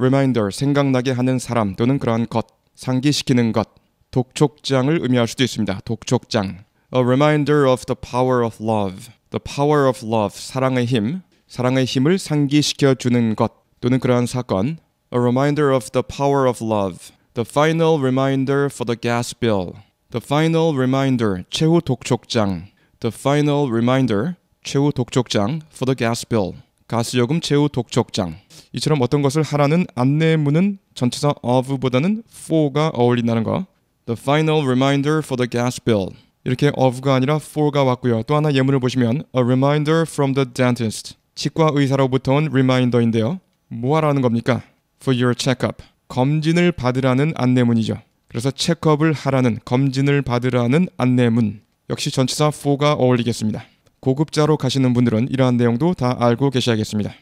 reminder 생각나게 하는 사람 또는 그러한 것 상기시키는 것 독촉장을 의미할 수도 있습니다. 독촉장 A reminder of the power of love. The power of love. 사랑의 힘. 사랑의 힘을 상기시켜 주는 것 또는 그러한 사건. A reminder of the power of love. The final reminder for the gas bill. The final reminder. 최후 독촉장. The final reminder. 최후 독촉장 for the gas bill. 가스요금 최후 독촉장 이처럼 어떤 것을 하라는 안내문은 전체사 of보다는 for가 어울린다는 거 The final reminder for the gas bill 이렇게 of가 아니라 for가 왔고요 또 하나 예문을 보시면 a reminder from the dentist 치과 의사로부터 온 reminder인데요 뭐 하라는 겁니까? for your checkup 검진을 받으라는 안내문이죠 그래서 체크업을 하라는 검진을 받으라는 안내문 역시 전체사 for가 어울리겠습니다 고급자로 가시는 분들은 이러한 내용도 다 알고 계셔야겠습니다.